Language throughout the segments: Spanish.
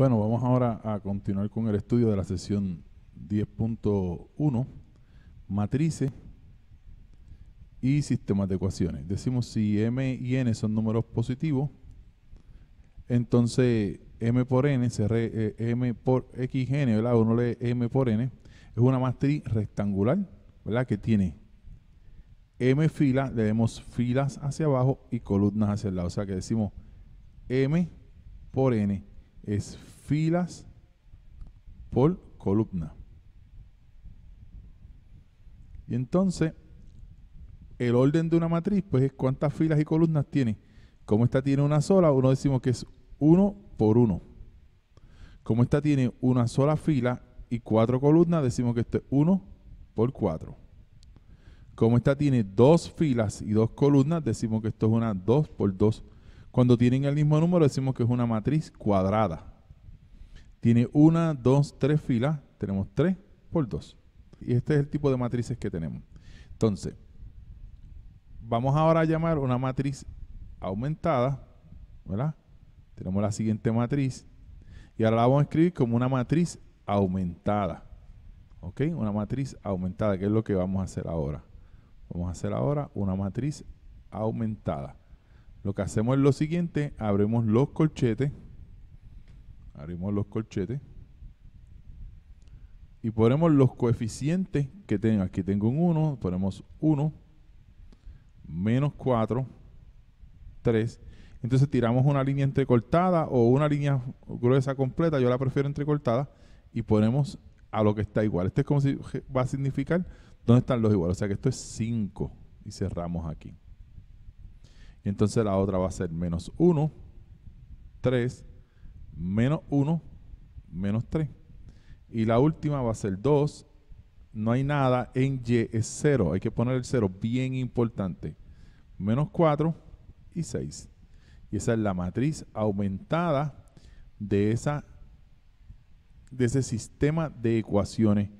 Bueno, vamos ahora a continuar con el estudio de la sesión 10.1, matrices y sistemas de ecuaciones. Decimos si m y n son números positivos, entonces m por n, eh, m por xn, ¿verdad? Uno lee m por n, es una matriz rectangular, ¿verdad? Que tiene m filas, le filas hacia abajo y columnas hacia el lado, o sea que decimos m por n es filas por columna. Y entonces, el orden de una matriz, pues es cuántas filas y columnas tiene. Como esta tiene una sola, uno decimos que es 1 por 1. Como esta tiene una sola fila y cuatro columnas, decimos que esto es 1 por 4. Como esta tiene dos filas y dos columnas, decimos que esto es una 2 por 2 cuando tienen el mismo número decimos que es una matriz cuadrada. Tiene una, dos, tres filas. Tenemos tres por dos. Y este es el tipo de matrices que tenemos. Entonces, vamos ahora a llamar una matriz aumentada, ¿verdad? Tenemos la siguiente matriz y ahora la vamos a escribir como una matriz aumentada, ¿ok? Una matriz aumentada, que es lo que vamos a hacer ahora. Vamos a hacer ahora una matriz aumentada. Lo que hacemos es lo siguiente, abrimos los corchetes, abrimos los corchetes y ponemos los coeficientes que tengo. Aquí tengo un 1, ponemos 1, menos 4, 3. Entonces tiramos una línea entrecortada o una línea gruesa completa, yo la prefiero entrecortada, y ponemos a lo que está igual. Esto es como si va a significar dónde están los iguales. O sea que esto es 5 y cerramos aquí. Entonces la otra va a ser menos 1, 3, menos 1, menos 3. Y la última va a ser 2, no hay nada, en Y es 0, hay que poner el 0, bien importante. Menos 4 y 6. Y esa es la matriz aumentada de, esa, de ese sistema de ecuaciones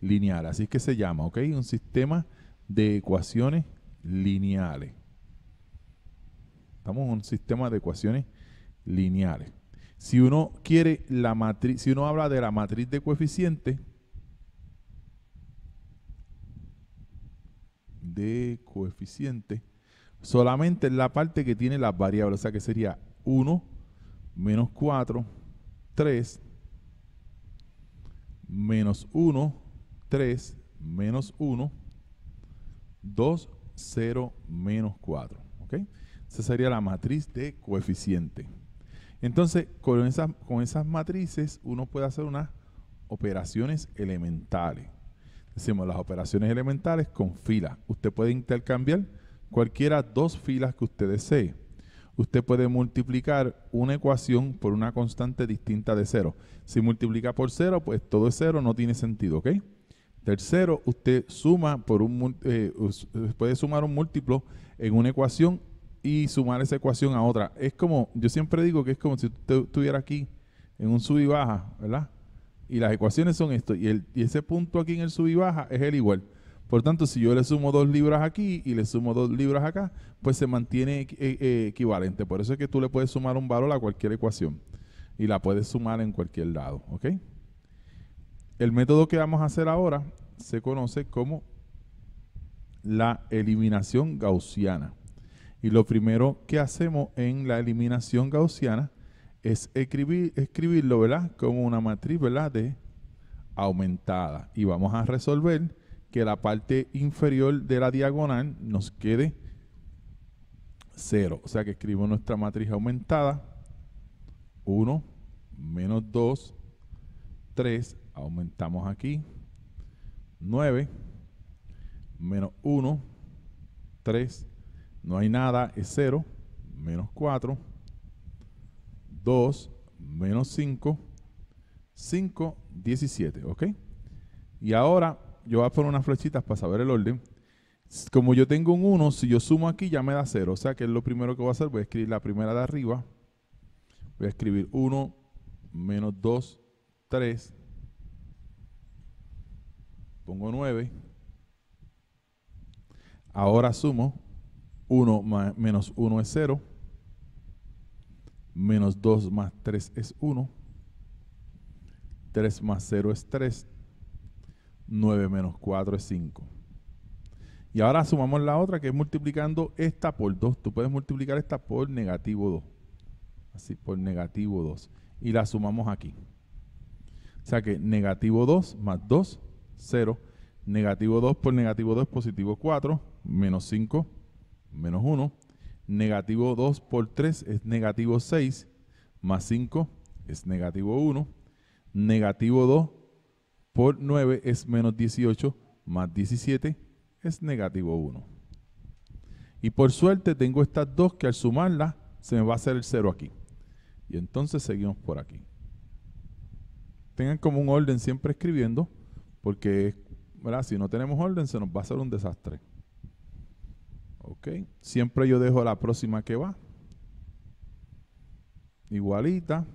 lineales. Así es que se llama, ¿ok? Un sistema de ecuaciones lineales. Estamos en un sistema de ecuaciones lineales. Si uno quiere la matriz, si uno habla de la matriz de coeficiente, de coeficiente, solamente la parte que tiene las variables, o sea que sería 1 menos 4, 3, menos 1, 3, menos 1, 2, 0, menos 4. ¿okay? Esa sería la matriz de coeficiente. Entonces, con esas, con esas matrices uno puede hacer unas operaciones elementales. Decimos las operaciones elementales con filas. Usted puede intercambiar cualquiera dos filas que usted desee. Usted puede multiplicar una ecuación por una constante distinta de cero. Si multiplica por cero, pues todo es cero, no tiene sentido, ¿ok? Tercero, usted suma por un eh, puede sumar un múltiplo en una ecuación y sumar esa ecuación a otra. Es como, yo siempre digo que es como si tú estuviera aquí en un sub y baja, ¿verdad? Y las ecuaciones son esto, y, el, ese punto aquí en el sub y baja es el igual. Por tanto, si yo le sumo dos libras aquí y le sumo dos libras acá, pues se mantiene eh, eh, equivalente. Por eso es que tú le puedes sumar un valor a cualquier ecuación y la puedes sumar en cualquier lado, ¿ok? El método que vamos a hacer ahora se conoce como la eliminación gaussiana. Y lo primero que hacemos en la eliminación gaussiana es escribir, escribirlo, ¿verdad? Como una matriz, ¿verdad? De aumentada. Y vamos a resolver que la parte inferior de la diagonal nos quede 0. O sea que escribimos nuestra matriz aumentada. 1, menos 2, 3. Aumentamos aquí. 9, menos 1, 3, no hay nada, es 0, menos 4, 2, menos 5, 5, 17, ¿ok? Y ahora yo voy a poner unas flechitas para saber el orden. Como yo tengo un 1, si yo sumo aquí ya me da 0, o sea que es lo primero que voy a hacer, voy a escribir la primera de arriba, voy a escribir 1, menos 2, 3, pongo 9, ahora sumo 1 menos 1 es 0. Menos 2 más 3 es 1. 3 más 0 es 3. 9 menos 4 es 5. Y ahora sumamos la otra que es multiplicando esta por 2. Tú puedes multiplicar esta por negativo 2. Así, por negativo 2. Y la sumamos aquí. O sea que negativo 2 más 2, 0. Negativo 2 por negativo 2 positivo 4. Menos 5 menos 1. Negativo 2 por 3 es negativo 6, más 5 es negativo 1. Negativo 2 por 9 es menos 18, más 17 es negativo 1. Y por suerte tengo estas dos que al sumarlas se me va a hacer el 0 aquí. Y entonces seguimos por aquí. Tengan como un orden siempre escribiendo, porque si no tenemos orden se nos va a hacer un desastre siempre yo dejo la próxima que va. Igualita,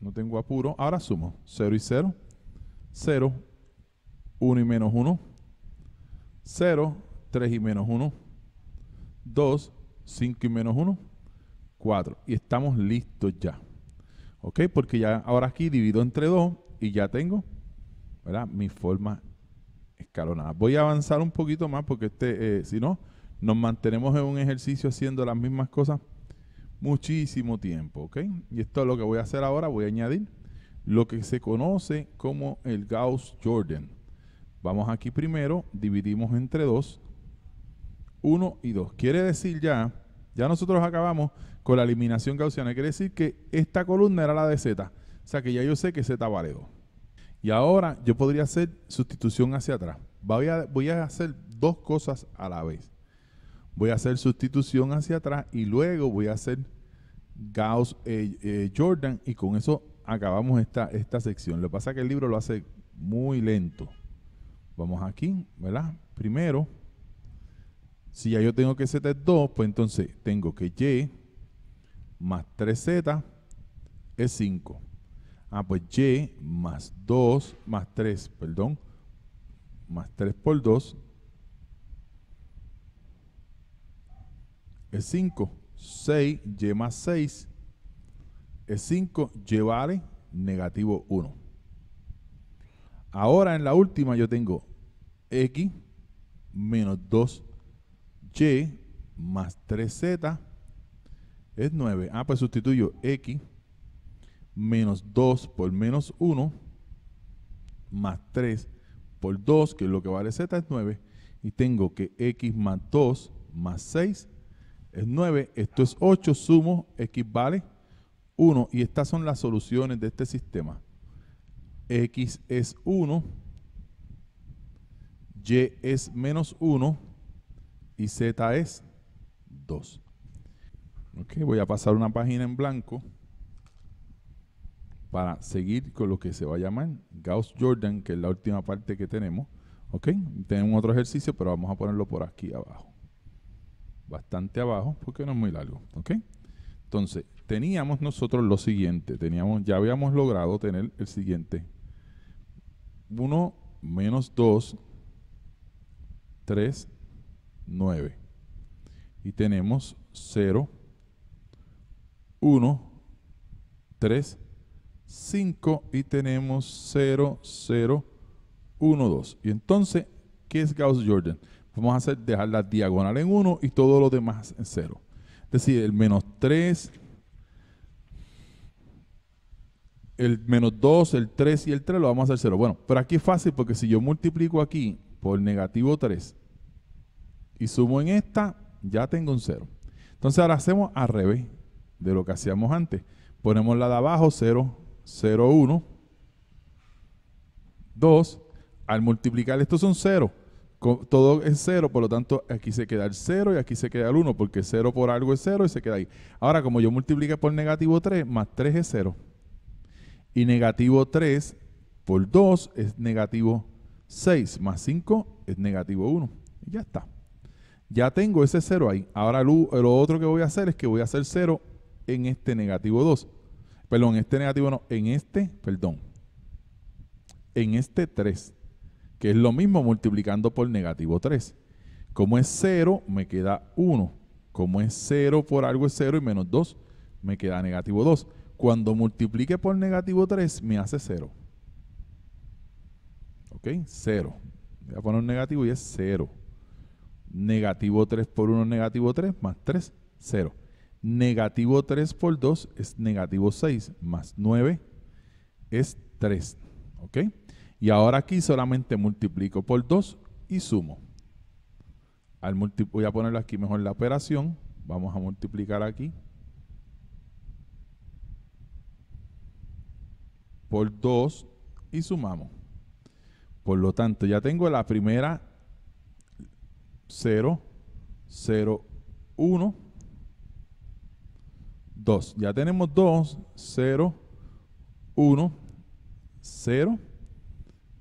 no tengo apuro. Ahora sumo 0 y 0, 0, 1 y menos 1, 0, 3 y menos 1, 2, 5 y menos 1, 4. Y estamos listos ya. ¿Ok? Porque ya ahora aquí divido entre 2 y ya tengo ¿verdad? mi forma escalonada. Voy a avanzar un poquito más porque este, eh, si no, nos mantenemos en un ejercicio haciendo las mismas cosas muchísimo tiempo, ¿ok? Y esto es lo que voy a hacer ahora, voy a añadir lo que se conoce como el Gauss-Jordan. Vamos aquí primero, dividimos entre 2, 1 y 2. Quiere decir ya, ya nosotros acabamos con la eliminación gaussiana, quiere decir que esta columna era la de z, o sea que ya yo sé que z vale 2. Y ahora yo podría hacer sustitución hacia atrás. Voy a, voy a hacer dos cosas a la vez voy a hacer sustitución hacia atrás y luego voy a hacer Gauss eh, eh, Jordan y con eso acabamos esta, esta sección. Lo que pasa es que el libro lo hace muy lento. Vamos aquí, ¿verdad? Primero, si ya yo tengo que Z es 2, pues entonces tengo que Y más 3Z es 5. Ah, pues Y más 2, más 3, perdón, más 3 por 2 es 5. 6, y más 6 es 5, y vale negativo 1. Ahora en la última yo tengo x menos 2y más 3z es 9. Ah, pues sustituyo x menos 2 por menos 1 más 3 por 2, que es lo que vale z, es 9. Y tengo que x más 2 más 6 es 9, esto es 8, sumo x vale 1 y estas son las soluciones de este sistema. x es 1, y es menos 1 y z es 2. Ok, voy a pasar una página en blanco para seguir con lo que se va a llamar Gauss-Jordan, que es la última parte que tenemos. Ok, tenemos otro ejercicio, pero vamos a ponerlo por aquí abajo bastante abajo, porque no es muy largo, ¿ok? Entonces, teníamos nosotros lo siguiente, teníamos, ya habíamos logrado tener el siguiente. 1 menos 2, 3, 9. Y tenemos 0, 1, 3, 5 y tenemos 0, 0, 1, 2. Y entonces, ¿qué es Gauss-Jordan? vamos a hacer dejar la diagonal en 1 y todo lo demás en 0. Es decir, el menos 3, el menos 2, el 3 y el 3 lo vamos a hacer 0. Bueno, pero aquí es fácil porque si yo multiplico aquí por negativo 3 y sumo en esta, ya tengo un 0. Entonces ahora hacemos al revés de lo que hacíamos antes. Ponemos la de abajo 0, 0, 1, 2. Al multiplicar estos son 0 todo es 0, por lo tanto aquí se queda el 0 y aquí se queda el 1, porque 0 por algo es 0 y se queda ahí. Ahora, como yo multiplique por negativo 3, más 3 es 0. Y negativo 3 por 2 es negativo 6, más 5 es negativo 1. Y ya está. Ya tengo ese 0 ahí. Ahora lo, lo, otro que voy a hacer es que voy a hacer 0 en este negativo 2. Perdón, en este negativo no, en este, perdón. En este 3 que es lo mismo multiplicando por negativo 3. Como es 0, me queda 1. Como es 0 por algo es 0 y menos 2, me queda negativo 2. Cuando multiplique por negativo 3, me hace 0. ¿Ok? 0. Voy a poner un negativo y es 0. Negativo 3 por 1 es negativo 3, más 3, 0. Negativo 3 por 2 es negativo 6, más 9 es 3. ¿Ok? Y ahora aquí solamente multiplico por 2 y sumo. Al voy a ponerlo aquí mejor la operación. Vamos a multiplicar aquí. Por 2 y sumamos. Por lo tanto, ya tengo la primera 0, 0, 1, 2. Ya tenemos 2, 0, 1, 0,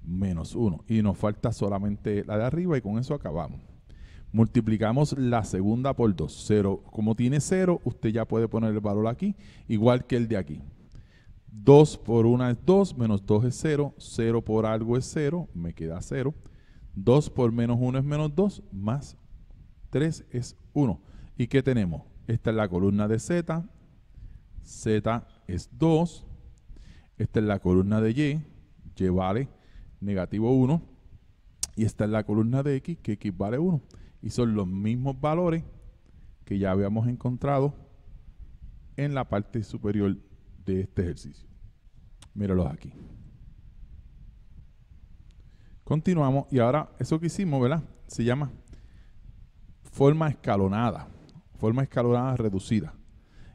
menos 1. Y nos falta solamente la de arriba y con eso acabamos. Multiplicamos la segunda por 2. 0. Como tiene 0, usted ya puede poner el valor aquí, igual que el de aquí. 2 por 1 es 2, menos 2 es 0, 0 por algo es 0, me queda 0. 2 por menos 1 es menos 2, más 3 es 1. ¿Y qué tenemos? Esta es la columna de Z, Z es 2, esta es la columna de Y, Y vale negativo 1 y está en la columna de X, que X vale 1. Y son los mismos valores que ya habíamos encontrado en la parte superior de este ejercicio. Míralos aquí. Continuamos y ahora eso que hicimos, ¿verdad? Se llama forma escalonada, forma escalonada reducida.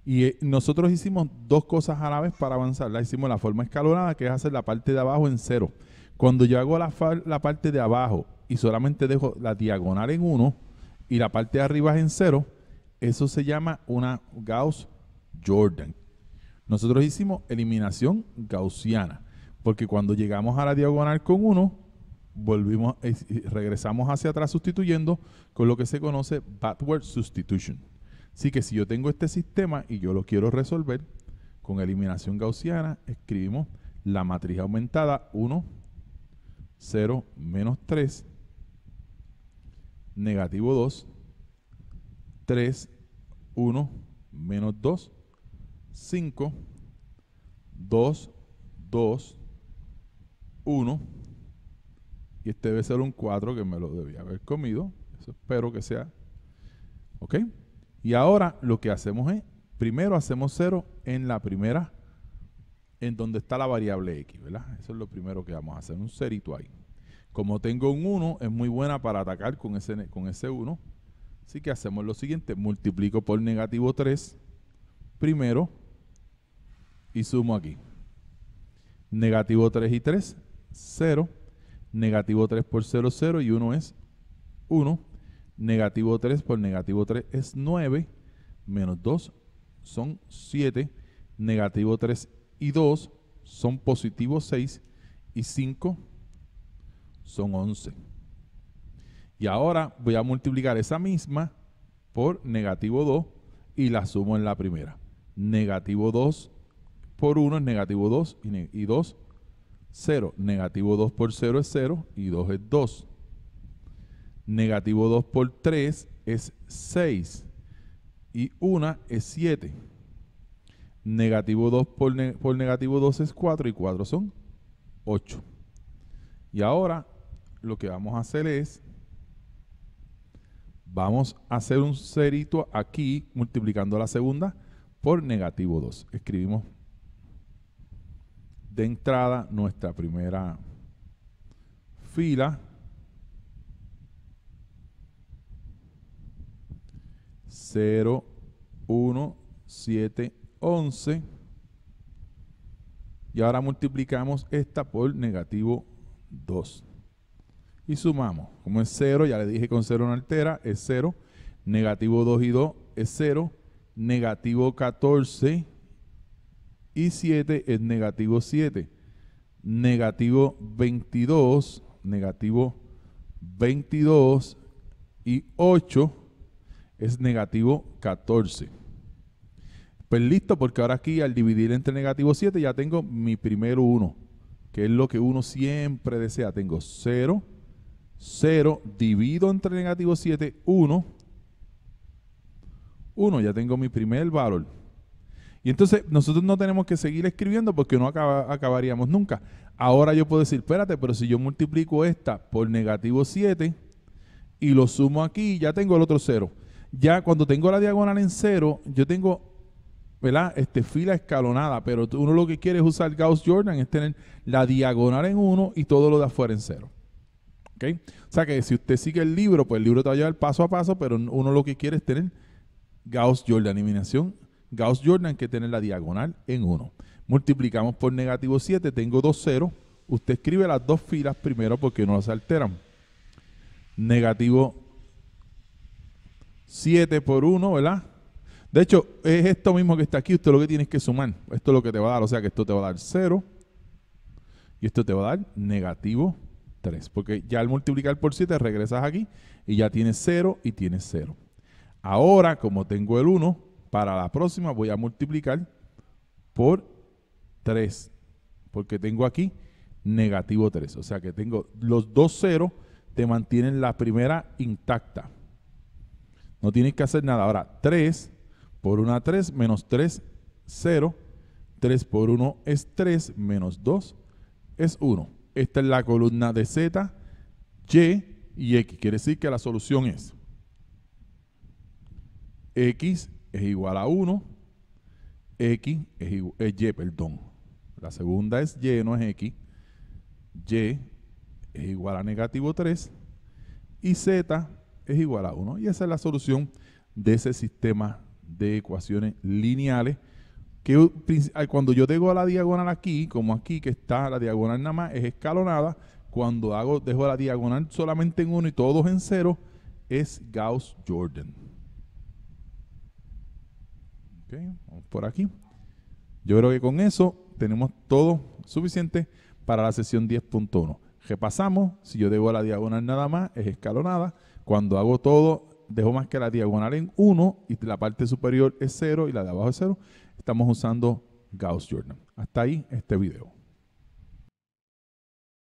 Y eh, nosotros hicimos dos cosas a la vez para avanzar. La hicimos la forma escalonada, que es hacer la parte de abajo en cero. Cuando yo hago la, parte de abajo y solamente dejo la diagonal en 1 y la parte de arriba en 0, eso se llama una Gauss Jordan. Nosotros hicimos eliminación gaussiana, porque cuando llegamos a la diagonal con 1, volvimos, regresamos hacia atrás sustituyendo con lo que se conoce backward substitution. Así que si yo tengo este sistema y yo lo quiero resolver con eliminación gaussiana, escribimos la matriz aumentada 1 0 menos 3, negativo 2, 3, 1, menos 2, 5, 2, 2, 1, y este debe ser un 4 que me lo debía haber comido, eso espero que sea, ¿ok? Y ahora lo que hacemos es, primero hacemos 0 en la primera en donde está la variable x, ¿verdad? Eso es lo primero que vamos a hacer, un cerito ahí. Como tengo un 1, es muy buena para atacar con ese, con ese 1. Así que hacemos lo siguiente, multiplico por negativo 3 primero y sumo aquí. Negativo 3 y 3, 0. Negativo 3 por 0, 0 y 1 es 1. Negativo 3 por negativo 3 es 9. Menos 2 son 7. Negativo 3 y 2 son positivos 6 y 5 son 11. Y ahora voy a multiplicar esa misma por negativo 2 y la sumo en la primera. Negativo 2 por 1 es negativo 2 y, 2 2, 0. Negativo 2 por 0 es 0 y 2 es 2. Negativo 2 por 3 es 6 y 1 es 7. Negativo 2 por, negativo 2 es 4 y 4 son 8. Y ahora lo que vamos a hacer es, vamos a hacer un cerito aquí multiplicando la segunda por negativo 2. Escribimos de entrada nuestra primera fila. 1, 7, 8. 11. Y ahora multiplicamos esta por negativo 2. Y sumamos. Como es 0, ya le dije con 0 no altera, es 0. Negativo 2 y 2 es 0. Negativo 14 y 7 es negativo 7. Negativo 22, negativo 22 y 8 es negativo 14. Pues listo, porque ahora aquí al dividir entre negativo 7 ya tengo mi primero 1, que es lo que uno siempre desea. Tengo 0, 0, divido entre negativo 7, 1, 1, ya tengo mi primer valor. Y entonces nosotros no tenemos que seguir escribiendo porque no acabaríamos nunca. Ahora yo puedo decir, espérate, pero si yo multiplico esta por negativo 7 y lo sumo aquí, ya tengo el otro 0. Ya cuando tengo la diagonal en 0, yo tengo ¿verdad? Este, fila escalonada, pero uno lo que quiere es usar Gauss Jordan, es tener la diagonal en 1 y todo lo de afuera en cero. ok, O sea que si usted sigue el libro, pues el libro te va a llevar paso a paso, pero uno lo que quiere es tener Gauss Jordan, eliminación Gauss Jordan, que tener la diagonal en uno. Multiplicamos por negativo 7, tengo dos ceros. Usted escribe las dos filas primero porque no las alteran. Negativo 7 por 1, ¿verdad? De hecho, es esto mismo que está aquí. Usted lo que tienes que sumar. Esto es lo que te va a dar. O sea que esto te va a dar 0. Y esto te va a dar negativo 3. Porque ya al multiplicar por 7 regresas aquí y ya tienes 0 y tienes 0. Ahora, como tengo el 1, para la próxima voy a multiplicar por 3. Porque tengo aquí negativo 3. O sea que tengo los dos ceros te mantienen la primera intacta. No tienes que hacer nada. Ahora, 3 por 1, 3, menos 3, 0. 3 por 1 es 3, menos 2 es 1. Esta es la columna de Z, Y y X. Quiere decir que la solución es X es igual a 1, X es, igual, es Y, perdón. La segunda es Y, no es X. Y es igual a negativo 3 y Z es igual a 1. Y esa es la solución de ese sistema de ecuaciones lineales. Que cuando yo a la diagonal aquí, como aquí que está la diagonal nada más, es escalonada. Cuando hago, dejo la diagonal solamente en uno y todos en cero, es Gauss-Jordan. vamos por aquí. Yo creo que con eso tenemos todo suficiente para la sesión 10.1. Repasamos, si yo debo la diagonal nada más, es escalonada. Cuando hago todo Dejo más que la diagonal en 1 y la parte superior es 0 y la de abajo es 0. Estamos usando Gauss-Jordan. Hasta ahí este video.